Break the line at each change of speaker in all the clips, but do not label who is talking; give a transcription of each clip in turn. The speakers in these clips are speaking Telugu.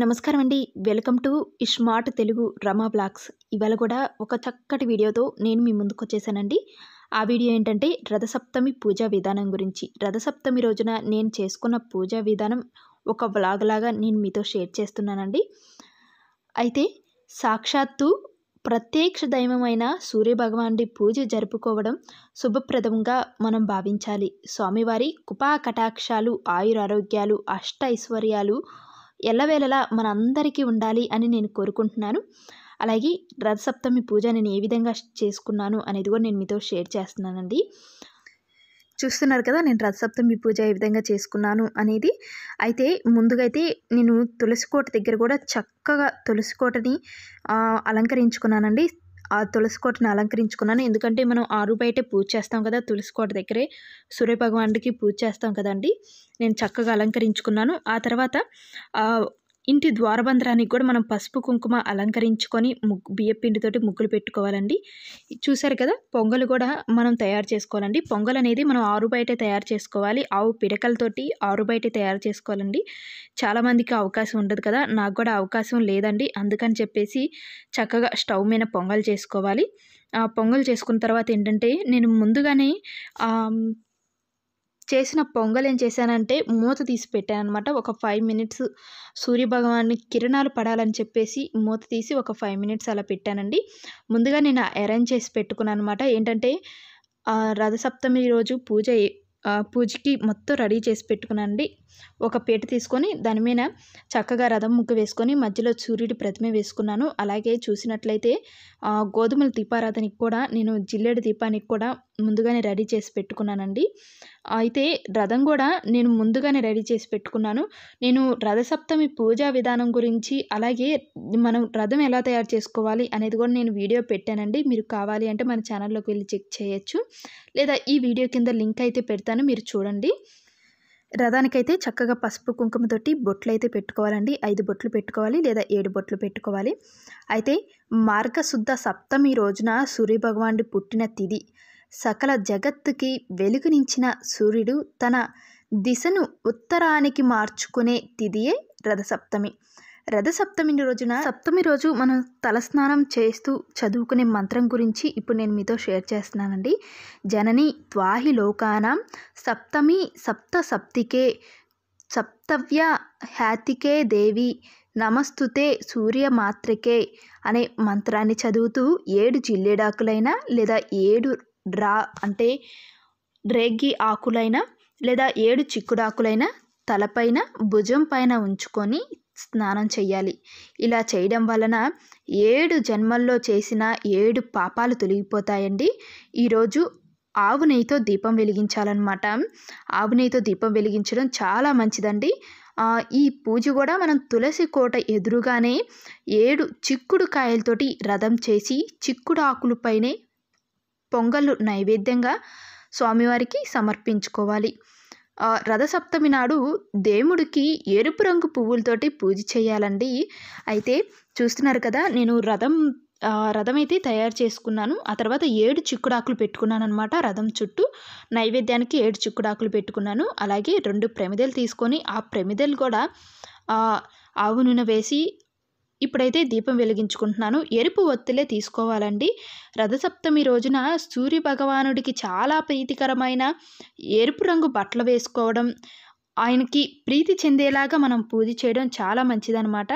నమస్కారం అండి welcome to smart Telugu Rama blogs ఇవాళ కూడా ఒక చక్కటి వీడియోతో నేను మీ ముందుకు వచ్చేసానండి ఆ వీడియో ఏంటంటే రథసప్తమి పూజా విధానం గురించి రథసప్తమి రోజున నేను చేసుకున్న పూజా విధానం ఒక బ్లాగ్ లాగా నేను మీతో షేర్ చేస్తున్నానండి అయితే సాక్షాత్తు ప్రత్యక్ష దైవమైన సూర్యభగవాన్ని పూజ జరుపుకోవడం శుభప్రదంగా మనం భావించాలి స్వామివారి కుపా కటాక్షాలు ఆయురారోగ్యాలు అష్ట ఐశ్వర్యాలు ఎల్లవేళలా మనందరికీ ఉండాలి అని నేను కోరుకుంటున్నాను అలాగే రథసప్తమి పూజ నేను ఏ విధంగా చేసుకున్నాను అనేది కూడా నేను మీతో షేర్ చేస్తున్నానండి చూస్తున్నారు కదా నేను రథసప్తమి పూజ ఏ విధంగా చేసుకున్నాను అనేది అయితే ముందుగా అయితే నేను తులసికోట దగ్గర కూడా చక్కగా తులసికోటని అలంకరించుకున్నానండి ఆ తులసి కోటను అలంకరించుకున్నాను ఎందుకంటే మనం ఆరు బయటే పూజ చేస్తాం కదా తులసి కోట దగ్గరే సూర్య భగవానుడికి పూజ చేస్తాం కదండి నేను చక్కగా అలంకరించుకున్నాను ఆ తర్వాత ఇంటి ద్వారబంధ్రానికి కూడా మనం పసుపు కుంకుమ అలంకరించుకొని ముగ్గు బియ్యపిండితోటి ముగ్గులు పెట్టుకోవాలండి చూసారు కదా పొంగలు కూడా మనం తయారు చేసుకోవాలండి పొంగల్ అనేది మనం ఆరు బయట తయారు చేసుకోవాలి ఆవు పిడకలతోటి ఆరు బయట తయారు చేసుకోవాలండి చాలామందికి అవకాశం ఉండదు కదా నాకు కూడా అవకాశం లేదండి అందుకని చెప్పేసి చక్కగా స్టవ్ మీద పొంగల్ చేసుకోవాలి పొంగల్ చేసుకున్న తర్వాత ఏంటంటే నేను ముందుగానే చేసిన పొంగల్ ఏం చేశానంటే మూత తీసి పెట్టాను అనమాట ఒక ఫైవ్ మినిట్స్ సూర్యభగవాన్ని కిరణాలు పడాలని చెప్పేసి మూత తీసి ఒక ఫైవ్ మినిట్స్ అలా పెట్టానండి ముందుగా నేను అరేంజ్ చేసి పెట్టుకున్నాను అనమాట ఏంటంటే రథసప్తమి రోజు పూజ పూజకి మొత్తం రెడీ చేసి పెట్టుకున్నానండి ఒక పేట తీసుకొని దాని మీద చక్కగా రథం ముగ్గు వేసుకొని మధ్యలో సూర్యుడి ప్రతిమ వేసుకున్నాను అలాగే చూసినట్లయితే గోధుమల దీపారాధనకి కూడా నేను జిల్లేడు దీపానికి కూడా ముందుగానే రెడీ చేసి పెట్టుకున్నానండి అయితే రథం కూడా నేను ముందుగానే రెడీ చేసి పెట్టుకున్నాను నేను రథసప్తమి పూజా విధానం గురించి అలాగే మనం రథం ఎలా తయారు చేసుకోవాలి అనేది కూడా నేను వీడియో పెట్టానండి మీరు కావాలి అంటే మన ఛానల్లోకి వెళ్ళి చెక్ చేయొచ్చు లేదా ఈ వీడియో కింద లింక్ అయితే పెడతాను మీరు చూడండి రథానికైతే చక్కగా పసుపు కుంకుమతోటి బొట్లు అయితే పెట్టుకోవాలండి ఐదు బొట్లు పెట్టుకోవాలి లేదా ఏడు బొట్లు పెట్టుకోవాలి అయితే మార్గశుద్ధ సప్తమి రోజున సూర్య పుట్టిన తిది సకల జగత్తుకి వెలుగునించిన సూర్యుడు తన దిశను ఉత్తరానికి మార్చుకునే తిదియే రథసప్తమి రథసప్తమి రోజున సప్తమి రోజు మనం తలస్నానం చేస్తూ చదువుకునే మంత్రం గురించి ఇప్పుడు నేను మీతో షేర్ చేస్తున్నానండి జనని త్వాహి లోకానం సప్తమి సప్త సప్తికే సప్తవ్య హ్యాతికే దేవి నమస్తుతే సూర్యమాత్రికే అనే మంత్రాన్ని చదువుతూ ఏడు జిల్లేడాకులైనా లేదా ఏడు డ్రా అంటే రేగి ఆకులైన లేదా ఏడు చిక్కుడాకులైన తలపైన భుజం పైన ఉంచుకొని స్నానం చేయాలి ఇలా చేయడం వలన ఏడు జన్మల్లో చేసిన ఏడు పాపాలు తొలగిపోతాయండి ఈరోజు ఆవు నెయ్యితో దీపం వెలిగించాలన్నమాట ఆవు నెయ్యితో దీపం వెలిగించడం చాలా మంచిదండి ఈ పూజ కూడా మనం తులసి కోట ఎదురుగానే ఏడు చిక్కుడు కాయలతోటి రథం చేసి చిక్కుడు ఆకులపైనే పొంగళ్ళు నైవేద్యంగా స్వామివారికి సమర్పించుకోవాలి రథసప్తమి నాడు దేవుడికి ఎరుపు రంగు పువ్వులతోటి పూజ చేయాలండి అయితే చూస్తున్నారు కదా నేను రథం రథం అయితే తయారు చేసుకున్నాను ఆ తర్వాత ఏడు చిక్కుడాకులు పెట్టుకున్నాను అనమాట రథం చుట్టూ నైవేద్యానికి ఏడు చిక్కుడాకులు పెట్టుకున్నాను అలాగే రెండు ప్రమిదలు తీసుకొని ఆ ప్రమిదలు కూడా ఆవు నూనె వేసి ఇప్పుడైతే దీపం వెలిగించుకుంటున్నాను ఎరుపు ఒత్తిలే తీసుకోవాలండి రథసప్తమి రోజున సూర్య భగవానుడికి చాలా ప్రీతికరమైన ఎరుపు రంగు బట్టలు వేసుకోవడం ఆయనకి ప్రీతి చెందేలాగా మనం పూజ చేయడం చాలా మంచిదనమాట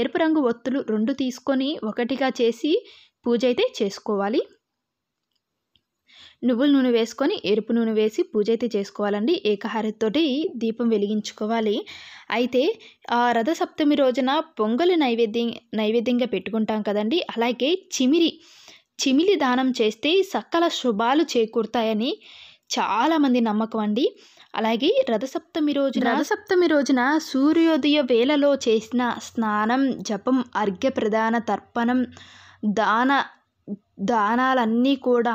ఎరుపు రంగు ఒత్తులు రెండు తీసుకొని ఒకటిగా చేసి పూజ అయితే చేసుకోవాలి నువ్వుల నూనె వేసుకొని ఎరుపు నూనె వేసి పూజ అయితే చేసుకోవాలండి ఏకహారతితోటి దీపం వెలిగించుకోవాలి అయితే ఆ రథసప్తమి రోజున పొంగలి నైవేద్యం నైవేద్యంగా పెట్టుకుంటాం కదండి అలాగే చిమిరి చిమిలి దానం చేస్తే సకల శుభాలు చేకూరుతాయని చాలామంది నమ్మకం అండి అలాగే రథసప్తమి రోజున రథసప్తమి రోజున సూర్యోదయ వేళలో చేసిన స్నానం జపం అర్ఘ్య తర్పణం దాన దానాలన్నీ కూడా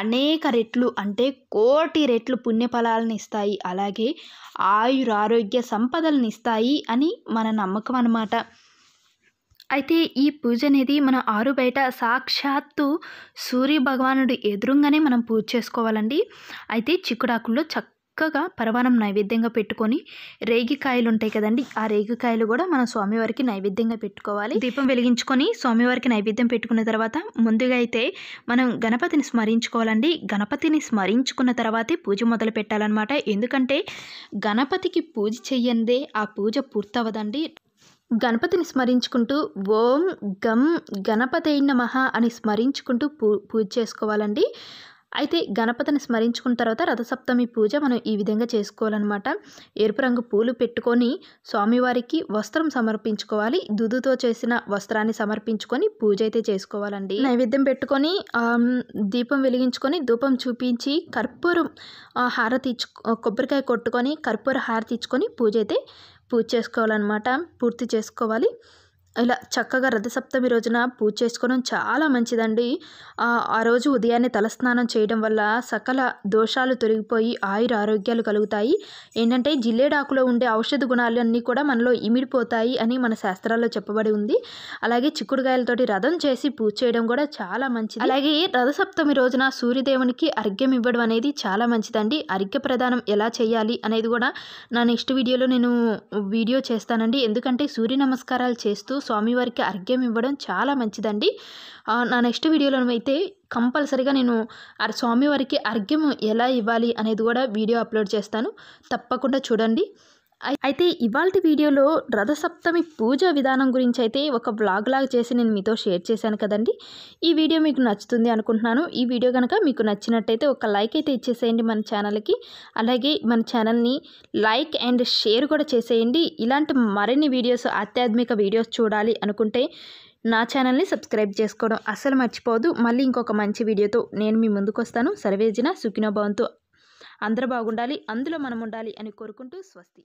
అనేక రెట్లు అంటే కోటి రెట్లు పుణ్యఫలాలను ఇస్తాయి అలాగే ఆయురారోగ్య సంపదలను ఇస్తాయి అని మన నమ్మకం అన్నమాట అయితే ఈ పూజ అనేది మన ఆరు బయట సాక్షాత్తు సూర్య భగవానుడు ఎదురుగానే మనం పూజ చేసుకోవాలండి అయితే చిక్కుడాకుల్లో చక్క చక్కగా పరమానం నైవేద్యంగా పెట్టుకొని రేగికాయలు ఉంటాయి కదండి ఆ రేగికాయలు కూడా మనం స్వామివారికి నైవేద్యంగా పెట్టుకోవాలి దీపం వెలిగించుకొని స్వామివారికి నైవేద్యం పెట్టుకున్న తర్వాత ముందుగా అయితే మనం గణపతిని స్మరించుకోవాలండి గణపతిని స్మరించుకున్న తర్వాతే పూజ మొదలు పెట్టాలన్నమాట ఎందుకంటే గణపతికి పూజ చెయ్యందే ఆ పూజ పూర్తవదండి గణపతిని స్మరించుకుంటూ ఓం గం గణపతి నమ అని స్మరించుకుంటూ పూ పూజ చేసుకోవాలండి అయితే గణపతిని స్మరించుకున్న తర్వాత రథసప్తమి పూజ మనం ఈ విధంగా చేసుకోవాలన్నమాట ఎరుపు రంగు పూలు పెట్టుకొని స్వామివారికి వస్త్రం సమర్పించుకోవాలి దుదుతో చేసిన వస్త్రాన్ని సమర్పించుకొని పూజ అయితే చేసుకోవాలండి నైవేద్యం పెట్టుకొని దీపం వెలిగించుకొని ధూపం చూపించి కర్పూరం హారతి ఇచ్చు కొబ్బరికాయ కొట్టుకొని కర్పూర హారతి ఇచ్చుకొని పూజ అయితే పూజ చేసుకోవాలన్నమాట పూర్తి చేసుకోవాలి ఇలా చక్కగా రథసప్తమి రోజున పూజ చేసుకోవడం చాలా మంచిదండి ఆ రోజు ఉదయాన్నే తలస్నానం చేయడం వల్ల సకల దోషాలు తొలగిపోయి ఆయుర ఆరోగ్యాలు కలుగుతాయి ఏంటంటే జిల్లేడాకులో ఉండే ఔషధ గుణాలన్నీ కూడా మనలో ఇమిడిపోతాయి అని మన శాస్త్రాల్లో చెప్పబడి ఉంది అలాగే చిక్కుడుగాయలతోటి రథం చేసి పూజ చేయడం కూడా చాలా మంచిది అలాగే రథసప్తమి రోజున సూర్యదేవునికి అర్ఘ్యం ఇవ్వడం అనేది చాలా మంచిదండి అర్ఘ్య ప్రదానం ఎలా చేయాలి అనేది కూడా నా నెక్స్ట్ వీడియోలో నేను వీడియో చేస్తానండి ఎందుకంటే సూర్య నమస్కారాలు చేస్తూ స్వామివారికి అర్ఘ్యం ఇవ్వడం చాలా మంచిదండి నా నెక్స్ట్ వీడియోలో అయితే కంపల్సరిగా నేను స్వామివారికి అర్ఘ్యం ఎలా ఇవ్వాలి అనేది కూడా వీడియో అప్లోడ్ చేస్తాను తప్పకుండా చూడండి అయితే ఇవాళ వీడియోలో రథసప్తమి పూజ విధానం గురించి అయితే ఒక బ్లాగ్ లాగ్ చేసి నేను మీతో షేర్ చేశాను కదండి ఈ వీడియో మీకు నచ్చుతుంది అనుకుంటున్నాను ఈ వీడియో కనుక మీకు నచ్చినట్టయితే ఒక లైక్ అయితే ఇచ్చేసేయండి మన ఛానల్కి అలాగే మన ఛానల్ని లైక్ అండ్ షేర్ కూడా చేసేయండి ఇలాంటి మరిన్ని వీడియోస్ ఆధ్యాత్మిక వీడియోస్ చూడాలి అనుకుంటే నా ఛానల్ని సబ్స్క్రైబ్ చేసుకోవడం అస్సలు మర్చిపోదు మళ్ళీ ఇంకొక మంచి వీడియోతో నేను మీ ముందుకు వస్తాను సర్వేజిన సుఖినోభవంతో అందరూ బాగుండాలి అందులో మనం ఉండాలి అని కోరుకుంటూ స్వస్తి